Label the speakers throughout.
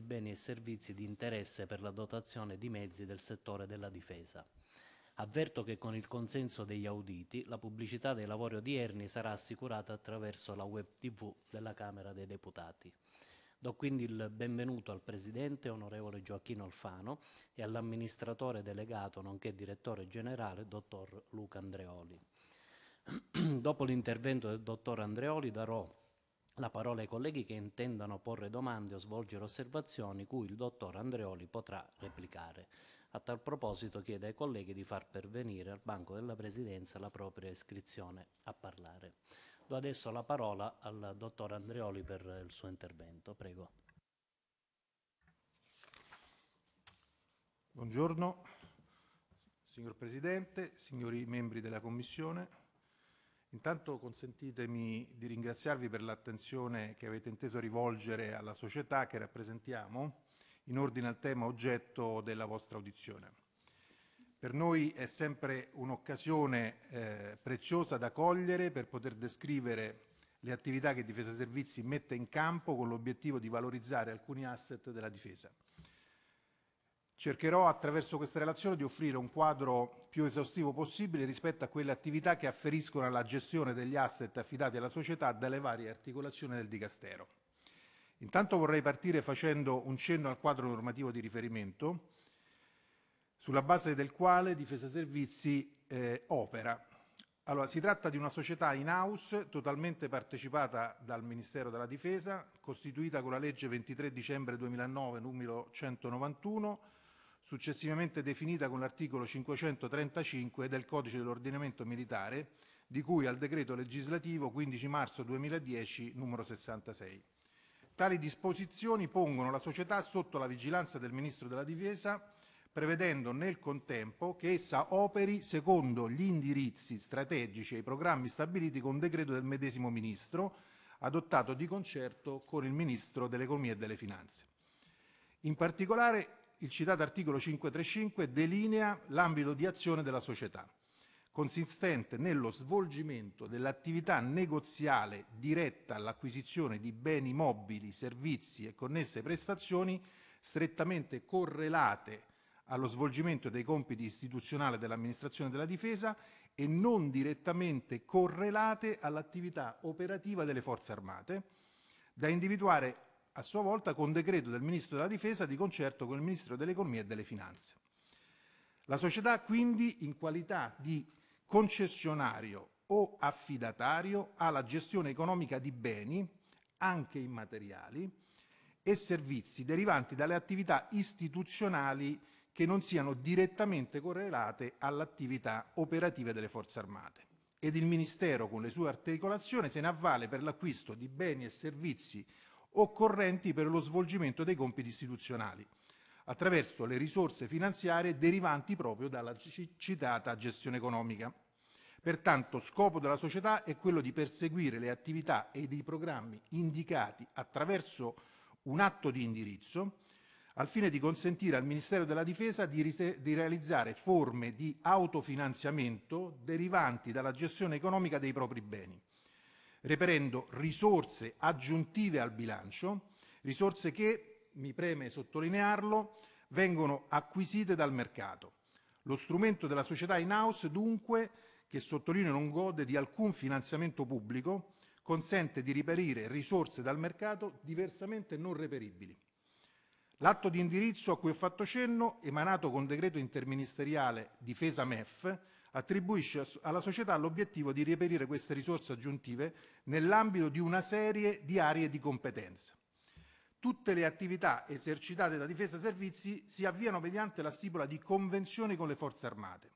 Speaker 1: di beni e servizi di interesse per la dotazione di mezzi del settore della difesa. Avverto che con il consenso degli auditi la pubblicità dei lavori odierni sarà assicurata attraverso la web tv della Camera dei Deputati. Do quindi il benvenuto al Presidente, onorevole Gioacchino Alfano, e all'amministratore delegato, nonché direttore generale, dottor Luca Andreoli. Dopo l'intervento del dottor Andreoli darò la parola ai colleghi che intendano porre domande o svolgere osservazioni cui il dottor Andreoli potrà replicare. A tal proposito chiede ai colleghi di far pervenire al banco della Presidenza la propria iscrizione a parlare. Do adesso la parola al dottor Andreoli per il suo intervento. Prego.
Speaker 2: Buongiorno, signor Presidente, signori membri della Commissione, Intanto consentitemi di ringraziarvi per l'attenzione che avete inteso rivolgere alla società che rappresentiamo in ordine al tema oggetto della vostra audizione. Per noi è sempre un'occasione eh, preziosa da cogliere per poter descrivere le attività che Difesa Servizi mette in campo con l'obiettivo di valorizzare alcuni asset della difesa Cercherò attraverso questa relazione di offrire un quadro più esaustivo possibile rispetto a quelle attività che afferiscono alla gestione degli asset affidati alla società dalle varie articolazioni del Dicastero. Intanto vorrei partire facendo un cenno al quadro normativo di riferimento, sulla base del quale Difesa Servizi eh, opera. Allora, si tratta di una società in house totalmente partecipata dal Ministero della Difesa, costituita con la legge 23 dicembre 2009 numero 191 successivamente definita con l'articolo 535 del Codice dell'ordinamento militare, di cui al decreto legislativo 15 marzo 2010 numero 66. Tali disposizioni pongono la società sotto la vigilanza del Ministro della Difesa, prevedendo nel contempo che essa operi secondo gli indirizzi strategici e i programmi stabiliti con decreto del medesimo Ministro, adottato di concerto con il Ministro dell'Economia e delle Finanze. In particolare il citato articolo 535 delinea l'ambito di azione della società, consistente nello svolgimento dell'attività negoziale diretta all'acquisizione di beni mobili, servizi e connesse prestazioni strettamente correlate allo svolgimento dei compiti istituzionali dell'amministrazione della difesa e non direttamente correlate all'attività operativa delle forze armate, da individuare a sua volta con decreto del Ministro della Difesa di concerto con il Ministro dell'Economia e delle Finanze. La società quindi in qualità di concessionario o affidatario ha la gestione economica di beni, anche immateriali, e servizi derivanti dalle attività istituzionali che non siano direttamente correlate all'attività operativa delle Forze Armate. Ed il Ministero, con le sue articolazioni, se ne avvale per l'acquisto di beni e servizi occorrenti per lo svolgimento dei compiti istituzionali, attraverso le risorse finanziarie derivanti proprio dalla citata gestione economica. Pertanto scopo della società è quello di perseguire le attività ed i programmi indicati attraverso un atto di indirizzo al fine di consentire al Ministero della Difesa di, di, realizzare forme di autofinanziamento derivanti dalla gestione economica dei propri beni, reperendo risorse aggiuntive al bilancio, risorse che, mi preme sottolinearlo, vengono acquisite dal mercato. Lo strumento della società in house, dunque, che sottolineo non gode di alcun finanziamento pubblico, consente di reperire risorse dal mercato diversamente non reperibili. L'atto di indirizzo a cui ho fatto cenno, emanato con decreto interministeriale Difesa MEF, attribuisce alla società l'obiettivo di reperire queste risorse aggiuntive nell'ambito di una serie di aree di competenza. Tutte le attività esercitate da Difesa Servizi si avviano mediante la stipula di convenzioni con le Forze Armate,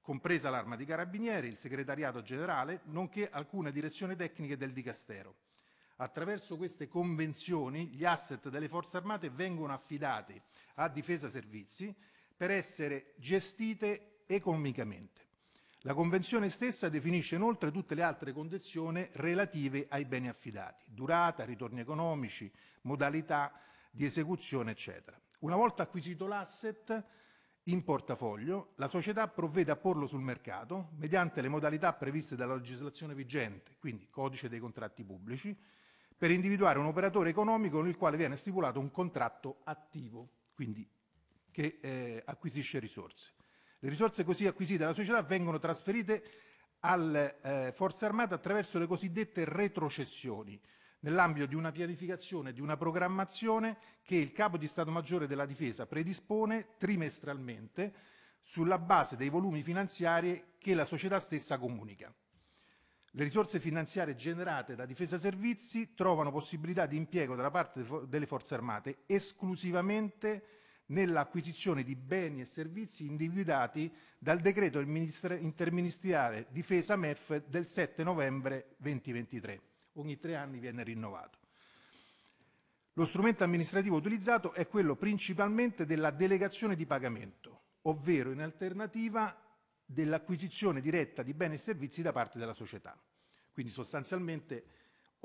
Speaker 2: compresa l'Arma dei Carabinieri, il Segretariato Generale, nonché alcune direzioni tecniche del Dicastero. Attraverso queste convenzioni gli asset delle Forze Armate vengono affidati a Difesa Servizi per essere gestite economicamente. La Convenzione stessa definisce inoltre tutte le altre condizioni relative ai beni affidati, durata, ritorni economici, modalità di esecuzione, eccetera. Una volta acquisito l'asset in portafoglio, la società provvede a porlo sul mercato mediante le modalità previste dalla legislazione vigente, quindi codice dei contratti pubblici, per individuare un operatore economico con il quale viene stipulato un contratto attivo, quindi che eh, acquisisce risorse. Le risorse così acquisite dalla società vengono trasferite alle eh, forze armate attraverso le cosiddette retrocessioni, nell'ambito di una pianificazione, di una programmazione che il capo di Stato Maggiore della Difesa predispone trimestralmente sulla base dei volumi finanziari che la società stessa comunica. Le risorse finanziarie generate da Difesa Servizi trovano possibilità di impiego dalla parte delle forze armate esclusivamente nell'acquisizione di beni e servizi individuati dal decreto interministeriale difesa MEF del 7 novembre 2023. Ogni tre anni viene rinnovato. Lo strumento amministrativo utilizzato è quello principalmente della delegazione di pagamento, ovvero in alternativa dell'acquisizione diretta di beni e servizi da parte della società. Quindi sostanzialmente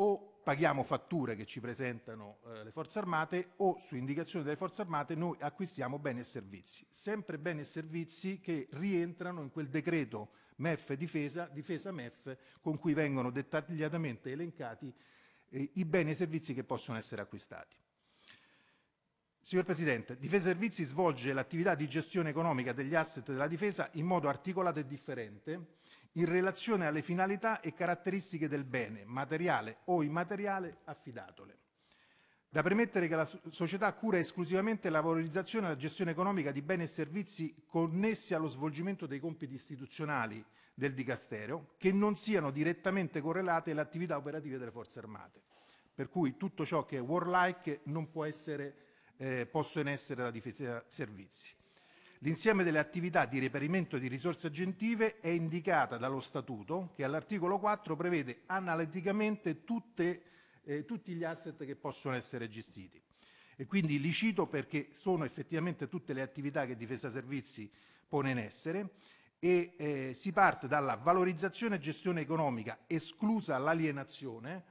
Speaker 2: o paghiamo fatture che ci presentano eh, le forze armate o su indicazione delle forze armate noi acquistiamo beni e servizi, sempre beni e servizi che rientrano in quel decreto MEF difesa, difesa MEF con cui vengono dettagliatamente elencati eh, i beni e servizi che possono essere acquistati. Signor Presidente, Difesa Servizi svolge l'attività di gestione economica degli asset della difesa in modo articolato e differente in relazione alle finalità e caratteristiche del bene, materiale o immateriale, affidatole. Da premettere che la società cura esclusivamente la valorizzazione e la gestione economica di beni e servizi connessi allo svolgimento dei compiti istituzionali del Dicastero, che non siano direttamente correlate alle attività operative delle Forze Armate. Per cui tutto ciò che è warlike non può essere eh, posto in essere da difesa servizi. L'insieme delle attività di reperimento di risorse aggiuntive è indicata dallo Statuto che all'articolo 4 prevede analiticamente tutte, eh, tutti gli asset che possono essere gestiti. E quindi li cito perché sono effettivamente tutte le attività che Difesa Servizi pone in essere e eh, si parte dalla valorizzazione e gestione economica, esclusa l'alienazione,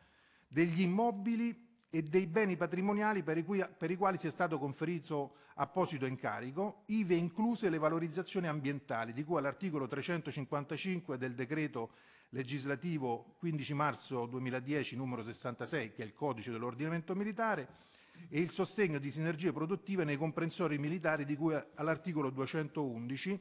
Speaker 2: degli immobili e dei beni patrimoniali per i, cui, per i quali sia stato conferito apposito incarico, ive incluse le valorizzazioni ambientali di cui all'articolo 355 del decreto legislativo 15 marzo 2010 numero 66, che è il codice dell'ordinamento militare, e il sostegno di sinergie produttive nei comprensori militari di cui all'articolo 211,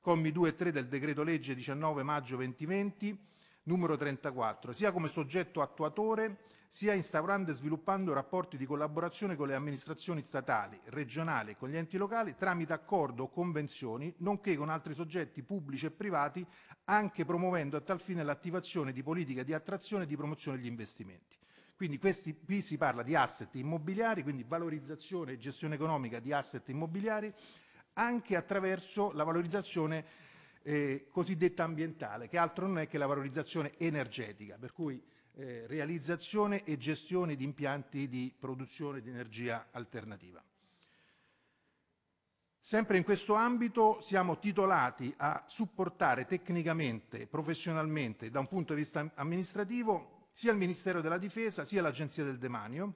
Speaker 2: commi 2 e 3 del decreto legge 19 maggio 2020 numero 34, sia come soggetto attuatore sia instaurando e sviluppando rapporti di collaborazione con le amministrazioni statali, regionali e con gli enti locali tramite accordo o convenzioni, nonché con altri soggetti pubblici e privati, anche promuovendo a tal fine l'attivazione di politiche di attrazione e di promozione degli investimenti. Quindi questi, qui si parla di asset immobiliari, quindi valorizzazione e gestione economica di asset immobiliari, anche attraverso la valorizzazione eh, cosiddetta ambientale, che altro non è che la valorizzazione energetica, per cui eh, realizzazione e gestione di impianti di produzione di energia alternativa. Sempre in questo ambito siamo titolati a supportare tecnicamente e professionalmente da un punto di vista amministrativo sia il Ministero della Difesa sia l'Agenzia del Demanio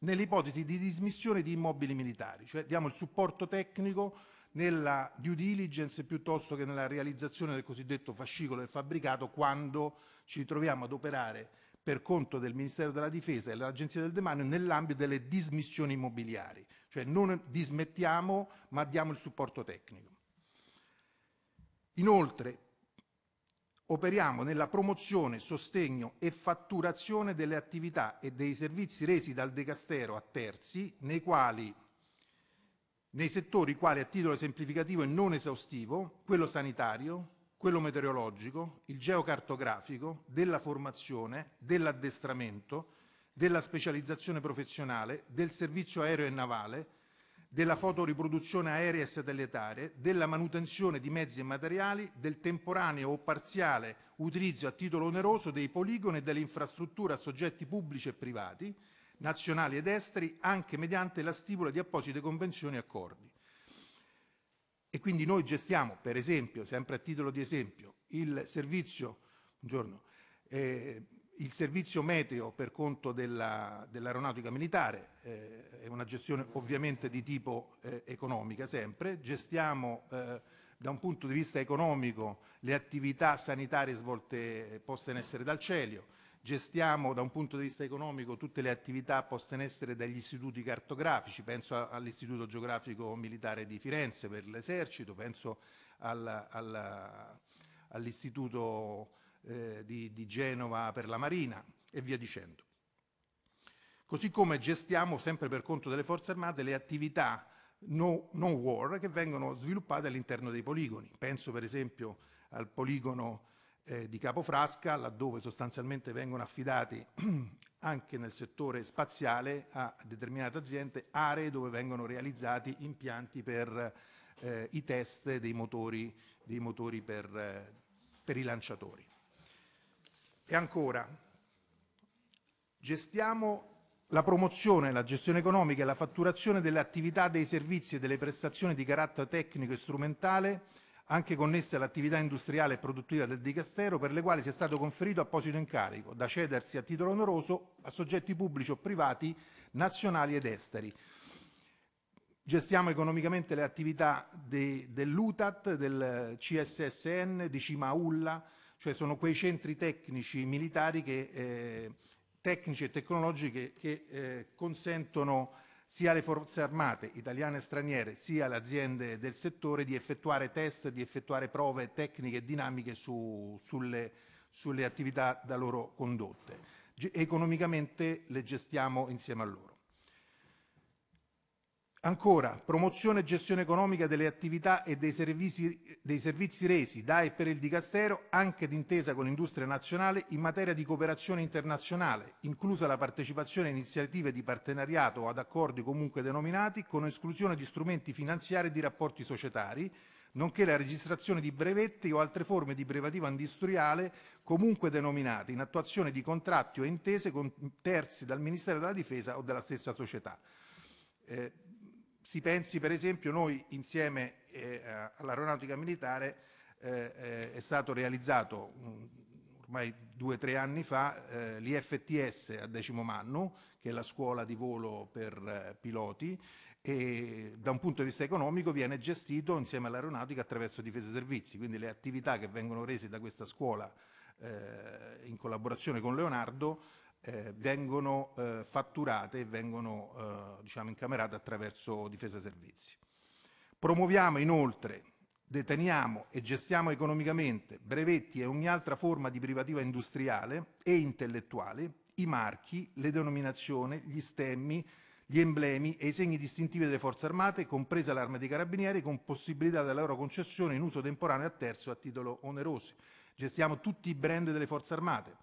Speaker 2: nell'ipotesi di dismissione di immobili militari, cioè diamo il supporto tecnico nella due diligence piuttosto che nella realizzazione del cosiddetto fascicolo del fabbricato quando ci troviamo ad operare per conto del Ministero della Difesa e dell'Agenzia del Demanio nell'ambito delle dismissioni immobiliari, cioè non dismettiamo ma diamo il supporto tecnico. Inoltre operiamo nella promozione, sostegno e fatturazione delle attività e dei servizi resi dal Decastero a terzi, nei quali nei settori quali a titolo esemplificativo e non esaustivo, quello sanitario, quello meteorologico, il geocartografico, della formazione, dell'addestramento, della specializzazione professionale, del servizio aereo e navale, della fotoriproduzione aerea e satellitare, della manutenzione di mezzi e materiali, del temporaneo o parziale utilizzo a titolo oneroso dei poligoni e delle infrastrutture a soggetti pubblici e privati, nazionali ed esteri anche mediante la stipula di apposite convenzioni e accordi. E quindi noi gestiamo, per esempio, sempre a titolo di esempio, il servizio, buongiorno, eh, il servizio meteo per conto della, dell'aeronautica militare eh, è una gestione ovviamente di tipo eh, economica sempre, gestiamo eh, da un punto di vista economico le attività sanitarie svolte, poste in essere dal Celio, Gestiamo da un punto di vista economico tutte le attività poste in essere dagli istituti cartografici, penso all'Istituto Geografico Militare di Firenze per l'esercito, penso all'Istituto eh, di, di Genova per la Marina e via dicendo. Così come gestiamo sempre per conto delle forze armate le attività no, non war che vengono sviluppate all'interno dei poligoni. Penso per esempio al poligono eh, di Capofrasca, laddove sostanzialmente vengono affidati anche nel settore spaziale a determinate aziende aree dove vengono realizzati impianti per eh, i test dei motori, dei motori per, eh, per i lanciatori. E ancora, gestiamo la promozione, la gestione economica e la fatturazione delle attività, dei servizi e delle prestazioni di carattere tecnico e strumentale anche connesse all'attività industriale e produttiva del Dicastero, per le quali si è stato conferito apposito incarico, da cedersi a titolo onoroso a soggetti pubblici o privati, nazionali ed esteri. Gestiamo economicamente le attività de, dell'UTAT, del CSSN, di Cimaulla, cioè sono quei centri tecnici militari che, eh, tecnici e tecnologici che, che eh, consentono sia alle forze armate italiane e straniere, sia alle aziende del settore di effettuare test, di effettuare prove tecniche e dinamiche su, sulle, sulle attività da loro condotte. economicamente le gestiamo insieme a loro. Ancora, promozione e gestione economica delle attività e dei servizi, dei servizi resi da e per il Dicastero, anche d'intesa con l'industria nazionale, in materia di cooperazione internazionale, inclusa la partecipazione a iniziative di partenariato o ad accordi comunque denominati, con esclusione di strumenti finanziari e di rapporti societari, nonché la registrazione di brevetti o altre forme di privativa industriale comunque denominate, in attuazione di contratti o intese con terzi dal Ministero della Difesa o della stessa società. Eh, si pensi per esempio noi insieme eh, eh all'aeronautica militare eh, eh, è stato realizzato um, ormai due o tre anni fa eh, l'IFTS a decimo anno che è la scuola di volo per eh, piloti, e da un punto di vista economico viene gestito insieme all'aeronautica attraverso difesa e servizi, quindi le attività che vengono rese da questa scuola in collaborazione con Leonardo eh, vengono eh, fatturate e vengono eh, diciamo, incamerate attraverso difesa servizi. Promuoviamo inoltre, deteniamo e gestiamo economicamente brevetti e ogni altra forma di privativa industriale e intellettuale, i marchi, le denominazioni, gli stemmi, gli emblemi e i segni distintivi delle forze armate, compresa l'arma dei carabinieri, con possibilità della loro concessione in uso temporaneo a terzo a titolo onerosi. Gestiamo tutti i brand delle forze armate,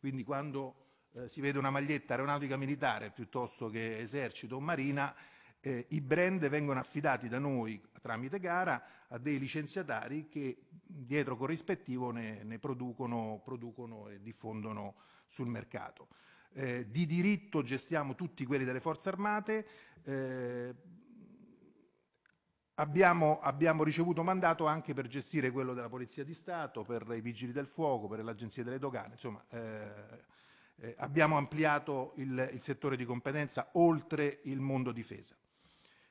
Speaker 2: quindi quando eh, si vede una maglietta aeronautica militare piuttosto che esercito o marina, eh, i brand vengono affidati da noi tramite gara a dei licenziatari che dietro corrispettivo ne, ne producono, producono, e diffondono sul mercato. Eh, di diritto gestiamo tutti quelli delle forze armate, eh, abbiamo, abbiamo, ricevuto mandato anche per gestire quello della Polizia di Stato, per i Vigili del Fuoco, per l'Agenzia delle Dogane, insomma eh, eh, abbiamo ampliato il, il settore di competenza oltre il mondo difesa.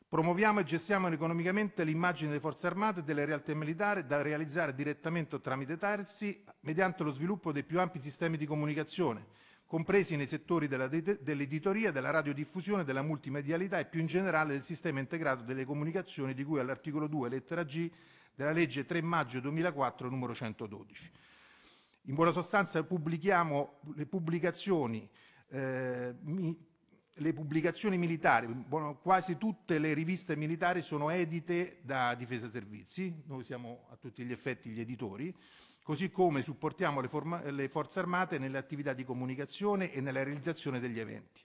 Speaker 2: Promuoviamo e gestiamo economicamente l'immagine delle forze armate e delle realtà militari da realizzare direttamente o tramite terzi mediante lo sviluppo dei più ampi sistemi di comunicazione, compresi nei settori dell'editoria, dell della radiodiffusione, della multimedialità e più in generale del sistema integrato delle comunicazioni di cui all'articolo 2, lettera G, della legge 3 maggio 2004, numero 112. In buona sostanza pubblichiamo le pubblicazioni, eh, mi, le pubblicazioni militari, buono, quasi tutte le riviste militari sono edite da Difesa Servizi, noi siamo a tutti gli effetti gli editori, così come supportiamo le, forma, le forze armate nelle attività di comunicazione e nella realizzazione degli eventi.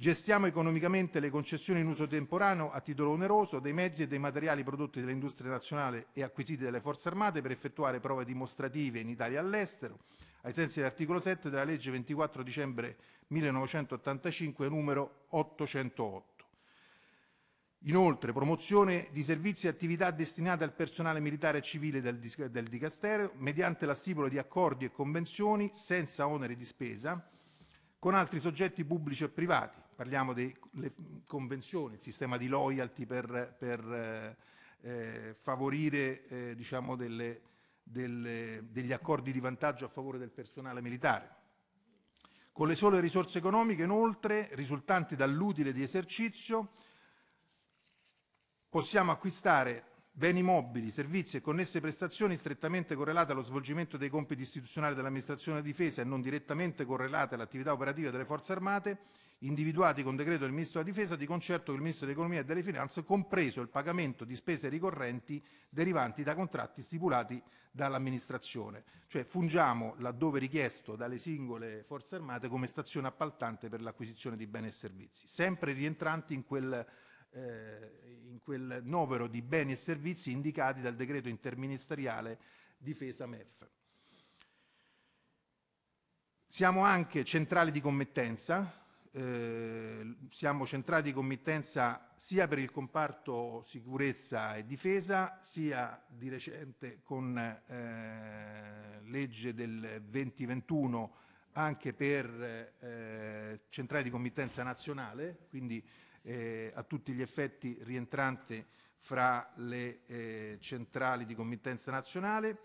Speaker 2: Gestiamo economicamente le concessioni in uso temporaneo a titolo oneroso dei mezzi e dei materiali prodotti dall'industria nazionale e acquisiti dalle forze armate per effettuare prove dimostrative in Italia e all'estero, ai sensi dell'articolo 7 della legge 24 dicembre 1985 numero 808. Inoltre, promozione di servizi e attività destinate al personale militare e civile del, del Dicastero mediante la stipula di accordi e convenzioni senza oneri di spesa con altri soggetti pubblici e privati parliamo delle convenzioni, il sistema di loyalty per, per eh, favorire eh, diciamo delle, delle, degli accordi di vantaggio a favore del personale militare. Con le sole risorse economiche, inoltre, risultanti dall'utile di esercizio, possiamo acquistare beni mobili, servizi e connesse prestazioni strettamente correlate allo svolgimento dei compiti istituzionali dell'amministrazione della difesa e non direttamente correlate all'attività operativa delle forze armate, individuati con decreto del Ministro della Difesa di concerto con il Ministro dell'Economia e delle Finanze, compreso il pagamento di spese ricorrenti derivanti da contratti stipulati dall'amministrazione. Cioè fungiamo, laddove richiesto dalle singole forze armate, come stazione appaltante per l'acquisizione di beni e servizi, sempre rientranti in quel eh, in quel novero di beni e servizi indicati dal decreto interministeriale difesa MEF. Siamo anche centrali di committenza, eh, siamo centrali di committenza sia per il comparto sicurezza e difesa, sia di recente con eh, legge del 2021 anche per eh, centrale di committenza nazionale, quindi eh, a tutti gli effetti rientrante fra le eh, centrali di committenza nazionale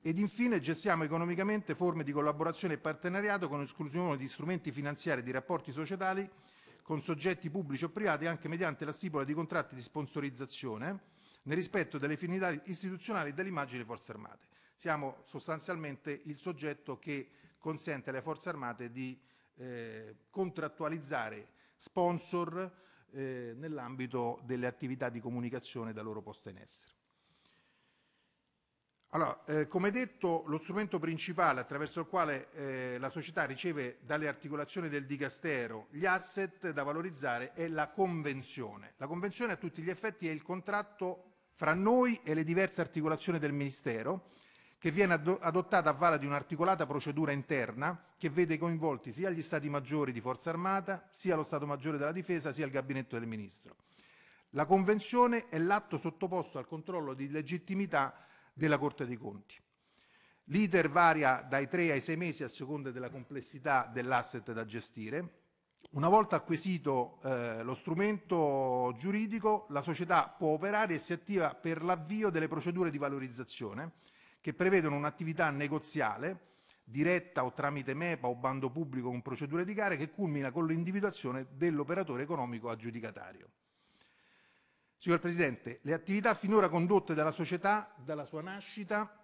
Speaker 2: ed infine gestiamo economicamente forme di collaborazione e partenariato con esclusione di strumenti finanziari e di rapporti societali con soggetti pubblici o privati anche mediante la stipula di contratti di sponsorizzazione eh, nel rispetto delle finalità istituzionali e dell'immagine delle Forze Armate. Siamo sostanzialmente il soggetto che consente alle Forze Armate di eh, contrattualizzare sponsor eh, nell'ambito delle attività di comunicazione da loro posta in essere. Allora, eh, come detto, lo strumento principale attraverso il quale eh, la società riceve dalle articolazioni del Dicastero gli asset da valorizzare è la convenzione. La convenzione a tutti gli effetti è il contratto fra noi e le diverse articolazioni del Ministero che viene adottata a valle di un'articolata procedura interna che vede coinvolti sia gli Stati Maggiori di Forza Armata, sia lo Stato Maggiore della Difesa, sia il Gabinetto del Ministro. La Convenzione è l'atto sottoposto al controllo di legittimità della Corte dei Conti. L'iter varia dai 3 ai 6 mesi a seconda della complessità dell'asset da gestire. Una volta acquisito eh, lo strumento giuridico, la società può operare e si attiva per l'avvio delle procedure di valorizzazione, che prevedono un'attività negoziale diretta o tramite MEPA o bando pubblico con procedure di gare che culmina con l'individuazione dell'operatore economico aggiudicatario. Signor Presidente, le attività finora condotte dalla società dalla sua nascita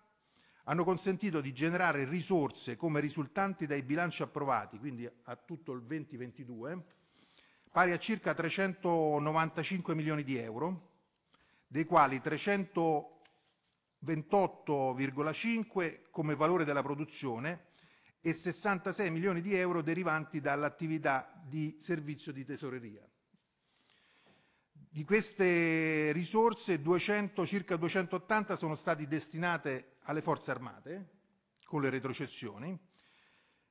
Speaker 2: hanno consentito di generare risorse come risultanti dai bilanci approvati, quindi a tutto il 2022, pari a circa 395 milioni di euro, dei quali 300 28,5 come valore della produzione e 66 milioni di euro derivanti dall'attività di servizio di tesoreria. Di queste risorse 200, circa 280 sono stati destinate alle forze armate con le retrocessioni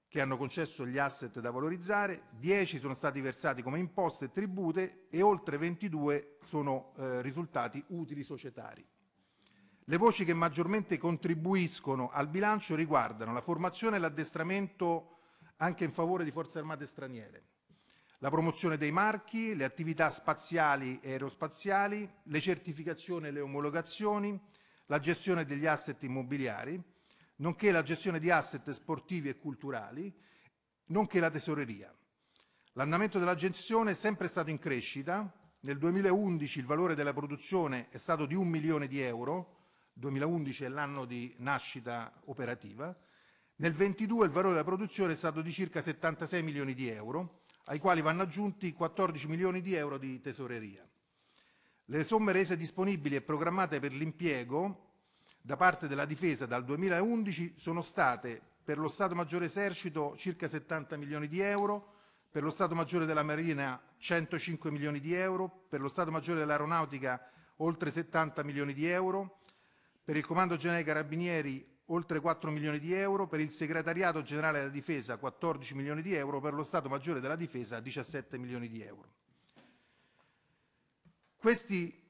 Speaker 2: che hanno concesso gli asset da valorizzare, 10 sono stati versati come imposte e tribute e oltre 22 sono eh, risultati utili societari. Le voci che maggiormente contribuiscono al bilancio riguardano la formazione e l'addestramento anche in favore di forze armate straniere, la promozione dei marchi, le attività spaziali e aerospaziali, le certificazioni e le omologazioni, la gestione degli asset immobiliari, nonché la gestione di asset sportivi e culturali, nonché la tesoreria. L'andamento della gestione è sempre stato in crescita. Nel 2011 il valore della produzione è stato di un milione di euro, 2011 è l'anno di nascita operativa, nel 22 il valore della produzione è stato di circa 76 milioni di euro, ai quali vanno aggiunti 14 milioni di euro di tesoreria. Le somme rese disponibili e programmate per l'impiego da parte della difesa dal 2011 sono state per lo Stato Maggiore Esercito circa 70 milioni di euro, per lo Stato Maggiore della Marina 105 milioni di euro, per lo Stato Maggiore dell'Aeronautica oltre 70 milioni di euro, per il Comando Generale Carabinieri oltre 4 milioni di euro, per il Segretariato Generale della Difesa 14 milioni di euro, per lo Stato Maggiore della Difesa 17 milioni di euro. Questi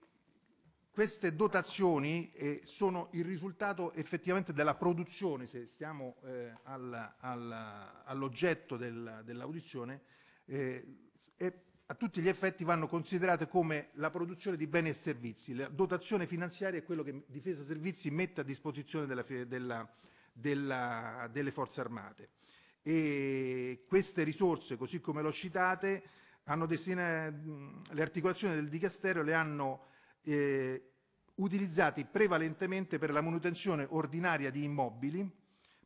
Speaker 2: queste dotazioni eh, sono il risultato effettivamente della produzione, se stiamo eh, al, al, all'oggetto del, dell'audizione, eh, è a tutti gli effetti vanno considerate come la produzione di beni e servizi. La dotazione finanziaria è quello che Difesa Servizi mette a disposizione della, della, della, delle forze armate. E queste risorse, così come l'ho citate, le articolazioni del Dicastero le hanno eh, utilizzati prevalentemente per la manutenzione ordinaria di immobili,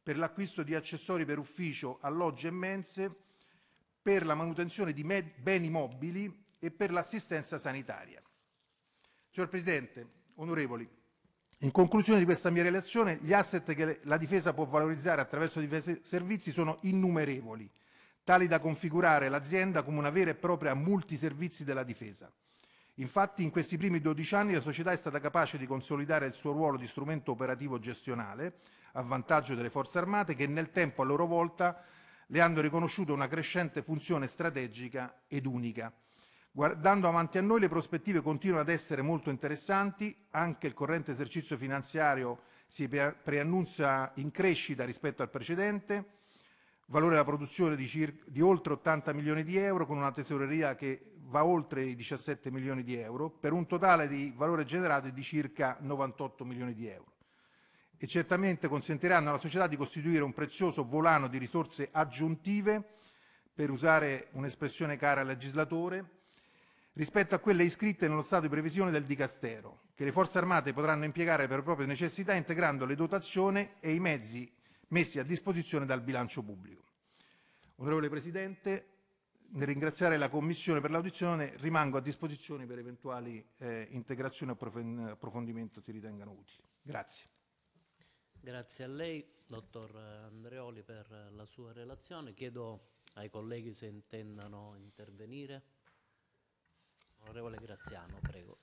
Speaker 2: per l'acquisto di accessori per ufficio, alloggi e mense, per la manutenzione di beni mobili e per l'assistenza sanitaria. Signor Presidente, onorevoli, in conclusione di questa mia relazione, gli asset che la difesa può valorizzare attraverso diversi servizi sono innumerevoli, tali da configurare l'azienda come una vera e propria multiservizi della difesa. Infatti, in questi primi 12 anni la società è stata capace di consolidare il suo ruolo di strumento operativo gestionale a vantaggio delle forze armate che nel tempo a loro volta le hanno riconosciuto una crescente funzione strategica ed unica. Guardando avanti a noi le prospettive continuano ad essere molto interessanti, anche il corrente esercizio finanziario si preannuncia in crescita rispetto al precedente, valore della produzione di, circa, di oltre 80 milioni di euro con una tesoreria che va oltre i 17 milioni di euro, per un totale di valore generato di circa 98 milioni di euro e certamente consentiranno alla società di costituire un prezioso volano di risorse aggiuntive, per usare un'espressione cara al legislatore, rispetto a quelle iscritte nello stato di previsione del Dicastero, che le forze armate potranno impiegare per proprie necessità integrando le dotazioni e i mezzi messi a disposizione dal bilancio pubblico. Onorevole Presidente, nel ringraziare la Commissione per l'audizione rimango a disposizione per eventuali eh, integrazioni o approfondimento si ritengano utili. Grazie.
Speaker 1: Grazie a lei, dottor Andreoli, per la sua relazione. Chiedo ai colleghi se intendano intervenire. Onorevole Graziano, prego.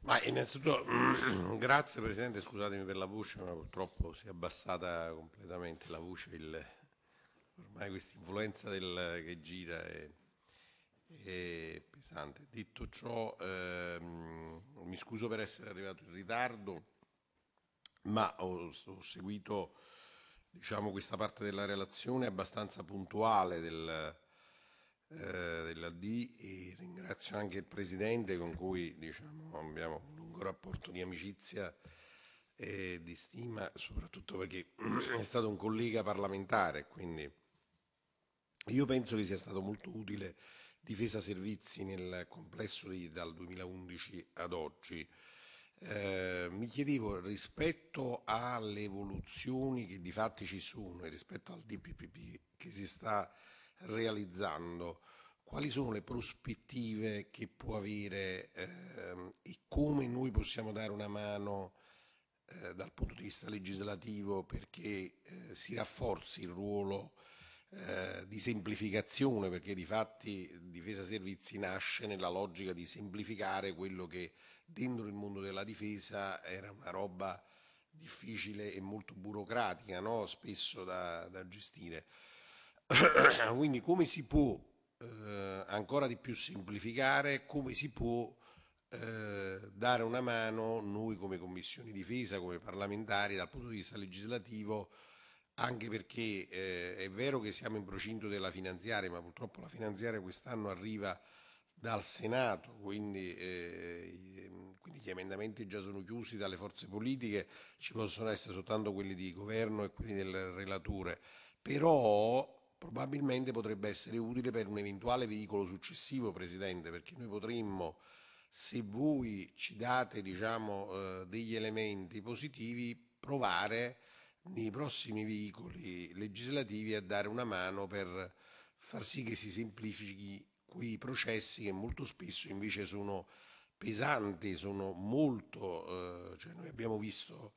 Speaker 3: Ma innanzitutto grazie Presidente, scusatemi per la voce, ma purtroppo si è abbassata completamente la voce, il, ormai questa influenza del, che gira è, è, pesante. Detto ciò, ehm, mi scuso per essere arrivato in ritardo ma ho, ho seguito diciamo, questa parte della relazione abbastanza puntuale del, eh, dell'AD e ringrazio anche il Presidente con cui diciamo, abbiamo un lungo rapporto di amicizia e di stima, soprattutto perché è stato un collega parlamentare, quindi io penso che sia stato molto utile difesa servizi nel complesso di, dal 2011 ad oggi. Eh, mi chiedevo rispetto alle evoluzioni che di fatti ci sono e rispetto al DPPP che si sta realizzando, quali sono le prospettive che può avere ehm, e come noi possiamo dare una mano eh, dal punto di vista legislativo perché eh, si rafforzi il ruolo eh, di semplificazione, perché di fatti difesa servizi nasce nella logica di semplificare quello che dentro il mondo della difesa era una roba difficile e molto burocratica, no? spesso da, da gestire. Quindi come si può eh, ancora di più semplificare, come si può eh, dare una mano noi come Commissione difesa, come parlamentari dal punto di vista legislativo, anche perché eh, è vero che siamo in procinto della finanziaria, ma purtroppo la finanziaria quest'anno arriva dal Senato, quindi eh, quindi gli emendamenti già sono chiusi dalle forze politiche, ci possono essere soltanto quelli di governo e quelli delle relatore, però probabilmente potrebbe essere utile per un eventuale veicolo successivo, Presidente, perché noi potremmo, se voi ci date diciamo, eh, degli elementi positivi, provare nei prossimi veicoli legislativi a dare una mano per far sì che si semplifichi quei processi che molto spesso invece sono pesanti, sono molto, eh, cioè noi abbiamo visto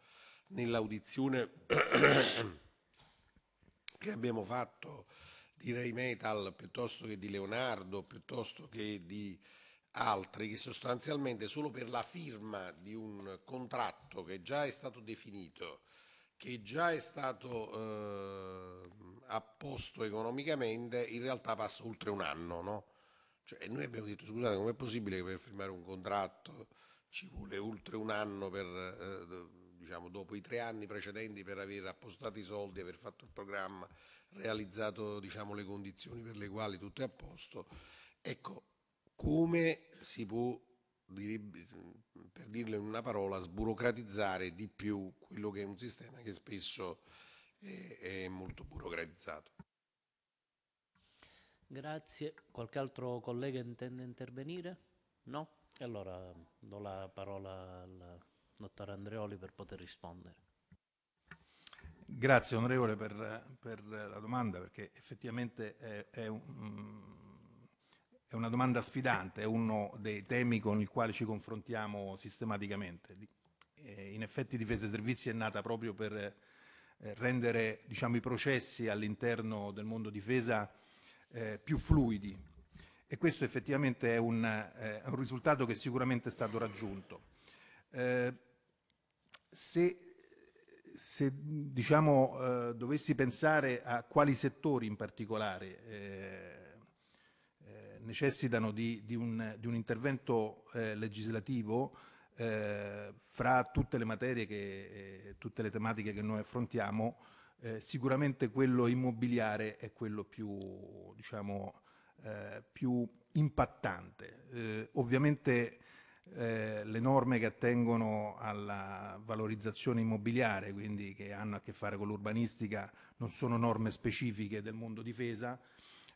Speaker 3: nell'audizione che abbiamo fatto di Ray Metal piuttosto che di Leonardo, piuttosto che di altri, che sostanzialmente solo per la firma di un contratto che già è stato definito, che già è stato eh, apposto economicamente, in realtà passa oltre un anno, no? Cioè, noi abbiamo detto, scusate, com'è possibile che per firmare un contratto ci vuole oltre un anno per, eh, diciamo, dopo i tre anni precedenti per aver appostato i soldi, aver fatto il programma, realizzato diciamo, le condizioni per le quali tutto è a posto. Ecco, come si può, per dirle in una parola, sburocratizzare di più quello che è un sistema che spesso è, è molto burocratizzato?
Speaker 1: Grazie. Qualche altro collega intende intervenire? No? E Allora do la parola al dottor Andreoli per poter rispondere.
Speaker 2: Grazie onorevole per, per la domanda perché effettivamente è, è, un, è, una domanda sfidante, è uno dei temi con il quale ci confrontiamo sistematicamente. Eh, in effetti Difesa e Servizi è nata proprio per eh, rendere diciamo, i processi all'interno del mondo difesa eh, più fluidi e questo effettivamente è un, eh, un, risultato che sicuramente è stato raggiunto. Eh, se, se diciamo, eh, dovessi pensare a quali settori in particolare eh, eh, necessitano di, di, un, di, un, intervento legislativo, fra tutte le materie, che, tutte le tematiche che noi affrontiamo, eh, sicuramente quello immobiliare è quello più, diciamo, eh, più impattante. Eh, ovviamente eh, le norme che attengono alla valorizzazione immobiliare, quindi che hanno a che fare con l'urbanistica, non sono norme specifiche del mondo difesa,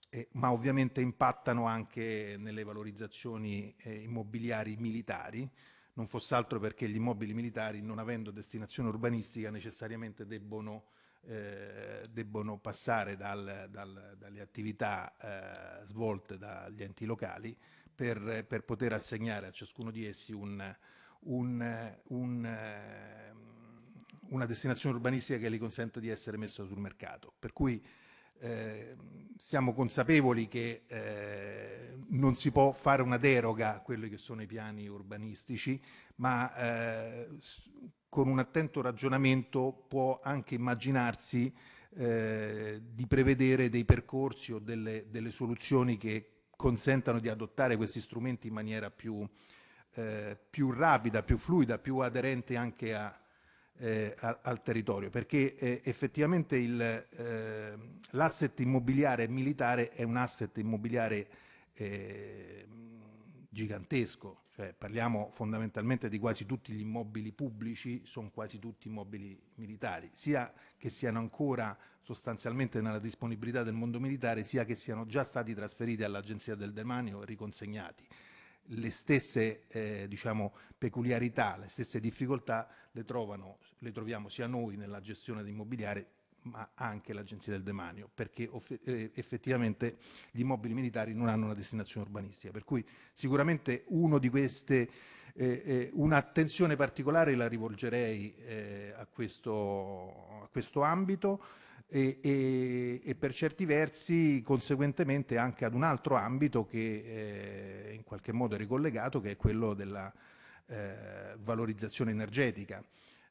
Speaker 2: eh, ma ovviamente impattano anche nelle valorizzazioni eh, immobiliari militari, non fosse altro perché gli immobili militari, non avendo destinazione urbanistica, necessariamente debbono eh, debbono passare dal, dal, dalle attività eh, svolte dagli enti locali per, per, poter assegnare a ciascuno di essi un, un, un, una destinazione urbanistica che gli consenta di essere messo sul mercato. Per cui eh, siamo consapevoli che eh, non si può fare una deroga a quelli che sono i piani urbanistici, ma eh, con un attento ragionamento può anche immaginarsi eh, di prevedere dei percorsi o delle, delle, soluzioni che consentano di adottare questi strumenti in maniera più, eh, più rapida, più fluida, più aderente anche a, eh, a, al territorio, perché eh, effettivamente il, eh, l'asset immobiliare militare è un asset immobiliare eh, gigantesco cioè, parliamo fondamentalmente di quasi tutti gli immobili pubblici, sono quasi tutti immobili militari, sia che siano ancora sostanzialmente nella disponibilità del mondo militare, sia che siano già stati trasferiti all'Agenzia del Demanio e riconsegnati. Le stesse eh, diciamo, peculiarità, le stesse difficoltà le, trovano, le troviamo sia noi nella gestione dell'immobiliare ma anche l'Agenzia del Demanio, perché eh, effettivamente gli immobili militari non hanno una destinazione urbanistica. Per cui sicuramente uno di queste, eh, eh, un'attenzione particolare la rivolgerei eh, a, questo, a, questo, ambito e, e, e, per certi versi conseguentemente anche ad un altro ambito che eh, in qualche modo è ricollegato, che è quello della eh, valorizzazione energetica.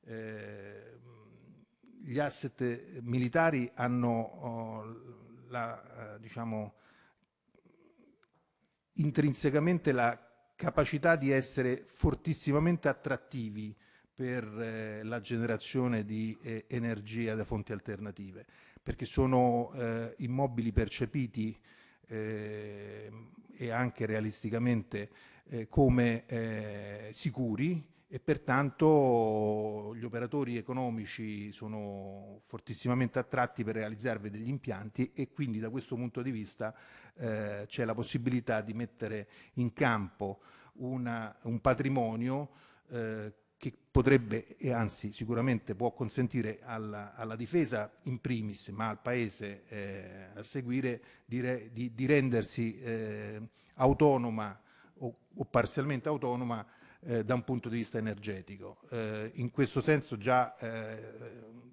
Speaker 2: Eh, gli asset militari hanno uh, la, uh, diciamo, intrinsecamente la capacità di essere fortissimamente attrattivi per eh, la generazione di eh, energia da fonti alternative, perché sono eh, immobili percepiti eh, e anche realisticamente eh, come sicuri, e pertanto gli operatori economici sono fortissimamente attratti per realizzarvi degli impianti e quindi da questo punto di vista eh, c'è la possibilità di mettere in campo una, un patrimonio eh, che potrebbe e anzi sicuramente può consentire alla, alla difesa in primis ma al Paese eh, a seguire di, re, di, di rendersi eh, autonoma o, o parzialmente autonoma eh, da un punto di vista energetico. Eh, in questo senso già eh,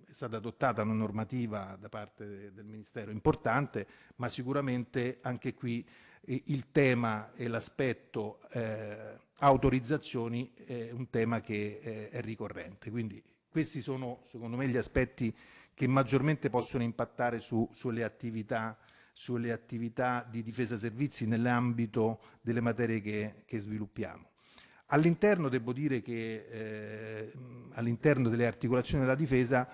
Speaker 2: è stata adottata una normativa da parte del Ministero importante, ma sicuramente anche qui eh, il tema e l'aspetto eh, autorizzazioni è un tema che eh, è ricorrente. Quindi questi sono secondo me gli aspetti che maggiormente possono impattare su, sulle attività sulle attività di difesa servizi nell'ambito delle materie che, che sviluppiamo. All'interno, devo dire che eh, all'interno delle articolazioni della difesa,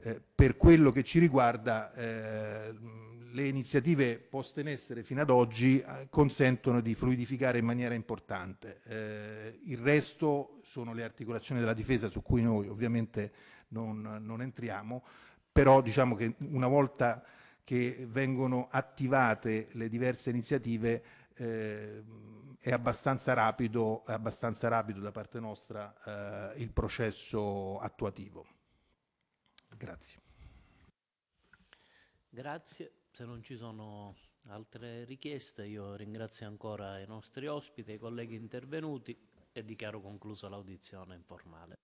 Speaker 2: eh, per quello che ci riguarda, eh, le iniziative poste in essere fino ad oggi eh, consentono di fluidificare in maniera importante. Eh, il resto sono le articolazioni della difesa su cui noi ovviamente non, non entriamo, però diciamo che una volta che vengono attivate le diverse iniziative eh, è abbastanza rapido, è abbastanza rapido da parte nostra eh, il processo attuativo. Grazie.
Speaker 1: Grazie, se non ci sono altre richieste io ringrazio ancora i nostri ospiti, i colleghi intervenuti e dichiaro conclusa l'audizione informale.